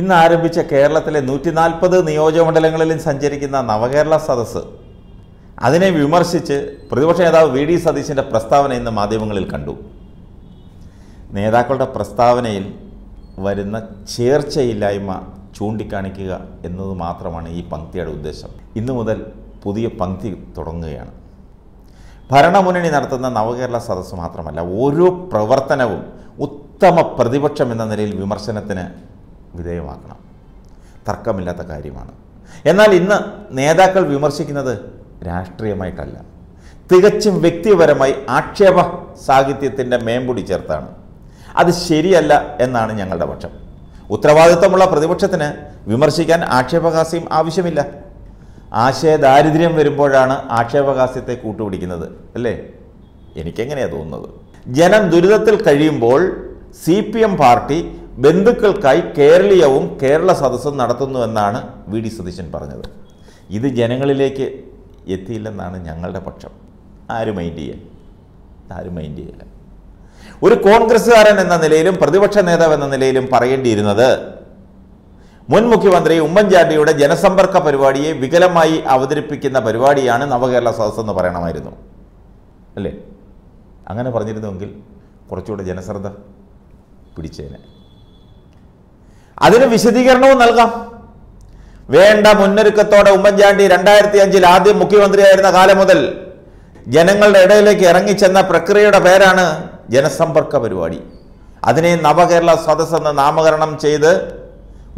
ഇന്ന് ആരംഭിച്ച കേരളത്തിലെ നൂറ്റി നാൽപ്പത് നിയോജകമണ്ഡലങ്ങളിലും സഞ്ചരിക്കുന്ന നവകേരള സദസ്സ് അതിനെ വിമർശിച്ച് പ്രതിപക്ഷ നേതാവ് വി ഡി സതീശിൻ്റെ പ്രസ്താവന ഇന്ന് മാധ്യമങ്ങളിൽ കണ്ടു നേതാക്കളുടെ പ്രസ്താവനയിൽ വരുന്ന ചേർച്ചയില്ലായ്മ ചൂണ്ടിക്കാണിക്കുക എന്നത് മാത്രമാണ് ഈ പങ്ക്തിയുടെ ഉദ്ദേശം ഇന്നു മുതൽ പുതിയ പങ്ക്തി തുടങ്ങുകയാണ് ഭരണമുന്നണി നടത്തുന്ന നവകേരള സദസ്സ് മാത്രമല്ല ഓരോ പ്രവർത്തനവും ഉത്തമ പ്രതിപക്ഷം എന്ന നിലയിൽ വിമർശനത്തിന് വിധേയമാക്കണം തർക്കമില്ലാത്ത കാര്യമാണ് എന്നാൽ ഇന്ന് നേതാക്കൾ വിമർശിക്കുന്നത് രാഷ്ട്രീയമായിട്ടല്ല തികച്ചും വ്യക്തിപരമായി ആക്ഷേപ സാഹിത്യത്തിൻ്റെ മേമ്പുടി ചേർത്താണ് അത് ശരിയല്ല എന്നാണ് ഞങ്ങളുടെ പക്ഷം ഉത്തരവാദിത്വമുള്ള പ്രതിപക്ഷത്തിന് വിമർശിക്കാൻ ആക്ഷേപഹാസ്യം ആവശ്യമില്ല ആശയദാരിദ്ര്യം വരുമ്പോഴാണ് ആക്ഷേപഹാസ്യത്തെ കൂട്ടുപിടിക്കുന്നത് അല്ലേ എനിക്കെങ്ങനെയാണ് തോന്നുന്നത് ജനം ദുരിതത്തിൽ കഴിയുമ്പോൾ സി പി എം പാർട്ടി ബന്ധുക്കൾക്കായി കേരളീയവും കേരള സദസ്സും നടത്തുന്നുവെന്നാണ് വി ഡി സതീശൻ പറഞ്ഞത് ഇത് ജനങ്ങളിലേക്ക് എത്തിയില്ലെന്നാണ് ഞങ്ങളുടെ പക്ഷം ആരും മൈൻഡ് ചെയ്യാൻ ആരും മൈൻഡ് ചെയ്യില്ല ഒരു കോൺഗ്രസ്സുകാരൻ എന്ന നിലയിലും പ്രതിപക്ഷ നേതാവ് എന്ന നിലയിലും പറയേണ്ടിയിരുന്നത് മുൻ മുഖ്യമന്ത്രി ഉമ്മൻചാണ്ടിയുടെ ജനസമ്പർക്ക പരിപാടിയെ വികലമായി അവതരിപ്പിക്കുന്ന പരിപാടിയാണ് നവകേരള സദസ് എന്ന് പറയണമായിരുന്നു അല്ലേ അങ്ങനെ പറഞ്ഞിരുന്നുവെങ്കിൽ കുറച്ചുകൂടെ ജനശ്രദ്ധ പിടിച്ചേനെ അതിന് വിശദീകരണവും നൽകാം വേണ്ട മുന്നൊരുക്കത്തോടെ ഉമ്മൻചാണ്ടി രണ്ടായിരത്തി അഞ്ചിൽ ആദ്യം മുഖ്യമന്ത്രിയായിരുന്ന കാലം മുതൽ ജനങ്ങളുടെ ഇടയിലേക്ക് ഇറങ്ങിച്ചെന്ന പ്രക്രിയയുടെ പേരാണ് ജനസമ്പർക്ക പരിപാടി അതിനെ നവകേരള സദസ് എന്ന് നാമകരണം ചെയ്ത്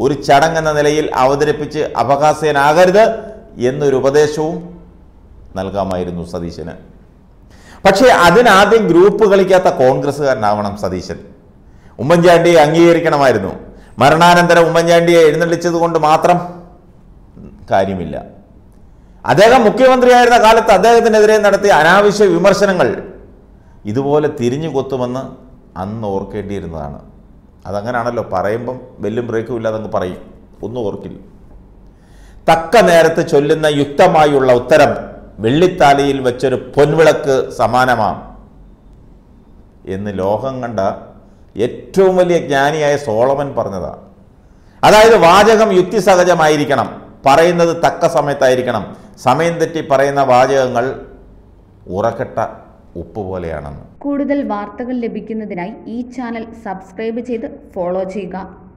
ഒരു ചടങ്ങെന്ന നിലയിൽ അവതരിപ്പിച്ച് അപകാസേനാകരുത് എന്നൊരു ഉപദേശവും നൽകാമായിരുന്നു സതീശന് പക്ഷേ അതിനാദ്യം ഗ്രൂപ്പ് കളിക്കാത്ത കോൺഗ്രസ്സുകാരനാവണം സതീശൻ ഉമ്മൻചാണ്ടിയെ അംഗീകരിക്കണമായിരുന്നു മരണാനന്തരം ഉമ്മൻചാണ്ടിയെ എഴുന്നള്ളിച്ചത് കൊണ്ട് മാത്രം കാര്യമില്ല അദ്ദേഹം മുഖ്യമന്ത്രിയായിരുന്ന കാലത്ത് അദ്ദേഹത്തിനെതിരെ നടത്തിയ അനാവശ്യ വിമർശനങ്ങൾ ഇതുപോലെ തിരിഞ്ഞു കൊത്തുമെന്ന് അന്ന് ഓർക്കേണ്ടിയിരുന്നതാണ് അതങ്ങനാണല്ലോ പറയുമ്പം വെല്ലും ബ്രേക്കും ഇല്ലാതെ അങ്ങ് പറയും ഒന്നും ഓർക്കില്ല തക്ക നേരത്ത് ചൊല്ലുന്ന യുക്തമായുള്ള ഉത്തരം വെള്ളിത്താലിയിൽ വെച്ചൊരു പൊൻവിളക്ക് സമാനമാണ് എന്ന് ലോകം കണ്ട ഏറ്റവും വലിയ ജ്ഞാനിയായ സോളമൻ പറഞ്ഞതാണ് അതായത് വാചകം യുക്തിസഹജമായിരിക്കണം പറയുന്നത് തക്ക സമയത്തായിരിക്കണം സമയം തെറ്റി പറയുന്ന വാചകങ്ങൾ ഉറക്കട്ട ഉപ്പ് പോലെയാണെന്ന് കൂടുതൽ വാർത്തകൾ ലഭിക്കുന്നതിനായി ഈ ചാനൽ സബ്സ്ക്രൈബ് ചെയ്ത് ഫോളോ ചെയ്യുക